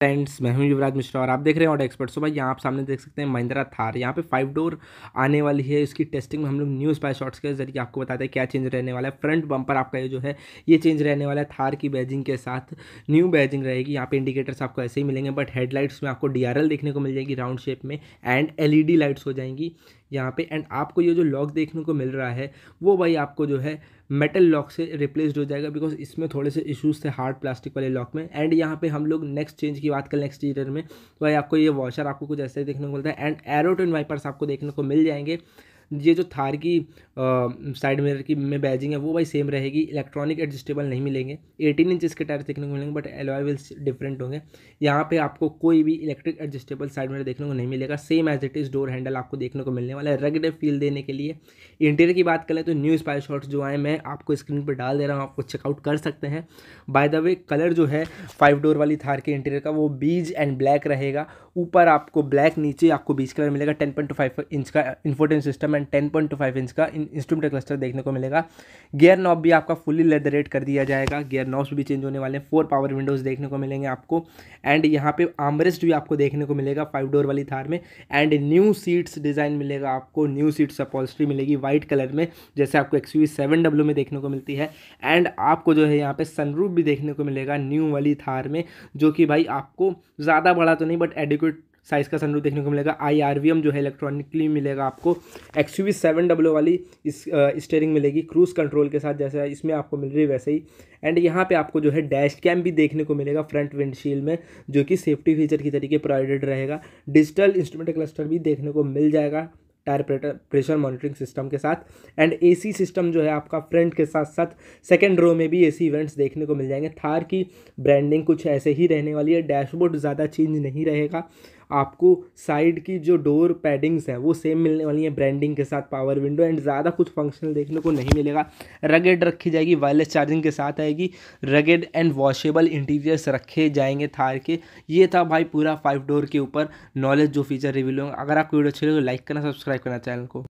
friends मैं हूं युवराज मिश्रा और आप देख रहे हैं ऑटो एक्सपर्ट सो भाई यहाँ आप सामने देख सकते हैं महिंद्रा थार यहाँ पे फाइव डोर आने वाली है इसकी टेस्टिंग में हम लोग न्यूज़ पाए शॉर्ट्स के जरिए आपको बताते हैं क्या चेंज रहने वाला है फ्रंट बम्पर आपका ये जो है ये चेंज रहने वाला है थार की बैजिंग के साथ न्यू बैजिंग रहेगी यहाँ पे इंडिकेटर्स आपको ऐसे ही मिलेंगे बट हेडलाइट्स में आपको डी देखने को मिल जाएगी राउंड शेप में एंड एल लाइट्स हो जाएंगी यहाँ पे एंड आपको ये जो लॉक देखने को मिल रहा है वो भाई आपको जो है मेटल लॉक से रिप्लेस्ड हो जाएगा बिकॉज इसमें थोड़े से इश्यूज थे हार्ड प्लास्टिक वाले लॉक में एंड यहाँ पे हम लोग नेक्स्ट चेंज की बात करें नेक्स्ट ईयर में तो भाई आपको ये वॉशर आपको कुछ ऐसे देखने को मिलता है एंड एरोटिन वाइपर्स आपको देखने को मिल जाएंगे ये जो थार की साइड मिरर की में बैजिंग है वो भाई सेम रहेगी इलेक्ट्रॉनिक एडजस्टेबल नहीं मिलेंगे एटीन इंच के टायर देखने को मिलेंगे बट एलॉय डिफरेंट होंगे यहाँ पे आपको कोई भी इलेक्ट्रिक एडजस्टेबल साइड मिरर देखने को नहीं मिलेगा same as it is door handle आपको देखने को मिलने वाला है रगड फील देने के लिए इंटीरियर की बात करें तो न्यू स्पाइस शॉट्स जो आए मैं आपको स्क्रीन पर डाल दे रहा हूँ आपको चेकआउट कर सकते हैं बाय द वे कलर जो है फाइव डोर वाली थार के इंटीरियर का वो बीज एंड ब्लैक रहेगा ऊपर आपको ब्लैक नीचे आपको बीच कलर मिलेगा ten point two five inch का infotainment system and ten point two five inch का इंस्ट्रूमेंट क्लस्टर देखने को मिलेगा गियर नॉब भी आपका फुली लेदरेट कर दिया जाएगा गियर नॉब्स भी चेंज होने वाले हैं फोर पावर विंडोज़ देखने को मिलेंगे आपको एंड यहाँ पे आमरेस्ट भी आपको देखने को मिलेगा फाइव डोर वाली थार में एंड न्यू सीट्स डिज़ाइन मिलेगा आपको न्यू सीट्स अपॉल्स्ट्री मिलेगी वाइट कलर में जैसे आपको एक्स यू सेवन डब्ल्यू में देखने को मिलती है एंड आपको जो है यहाँ पे सनरूफ भी देखने को मिलेगा न्यू वाली थार में जो कि भाई आपको ज़्यादा बड़ा तो नहीं बट एडिक साइज़ का सनरूफ देखने को मिलेगा आई आर वी एम जो है इलेक्ट्रॉनिकली मिलेगा आपको एक्स यू सेवन डब्ल्यू वाली इस स्टेयरिंग मिलेगी क्रूज़ कंट्रोल के साथ जैसा इसमें आपको मिल रही है वैसे ही एंड यहाँ पे आपको जो है डैश कैम भी देखने को मिलेगा फ्रंट विंडशील्ड में जो कि सेफ्टी फीचर की तरीके प्रोवाइडेड रहेगा डिजिटल इंस्ट्रूमेंट क्लस्टर भी देखने को मिल जाएगा टायर प्रेशर मॉनिटरिंग सिस्टम के साथ एंड एसी सिस्टम जो है आपका फ्रंट के साथ साथ सेकेंड रो में भी एसी इवेंट्स देखने को मिल जाएंगे थार की ब्रांडिंग कुछ ऐसे ही रहने वाली है डैशबोर्ड ज़्यादा चेंज नहीं रहेगा आपको साइड की जो डोर पैडिंग्स हैं वो सेम मिलने वाली हैं ब्रांडिंग के साथ पावर विंडो एंड ज़्यादा कुछ फंक्शनल देखने को नहीं मिलेगा रगेड रखी जाएगी वायरलेस चार्जिंग के साथ आएगी रगेड एंड वॉशेबल इंटीरियर्स रखे जाएंगे थार के ये था भाई पूरा फाइव डोर के ऊपर नॉलेज जो फीचर रिव्यू होंगे अगर आपको वीडियो अच्छी लगे तो लाइक करना सब्सक्राइब सब्सक्राइब करना चैनल को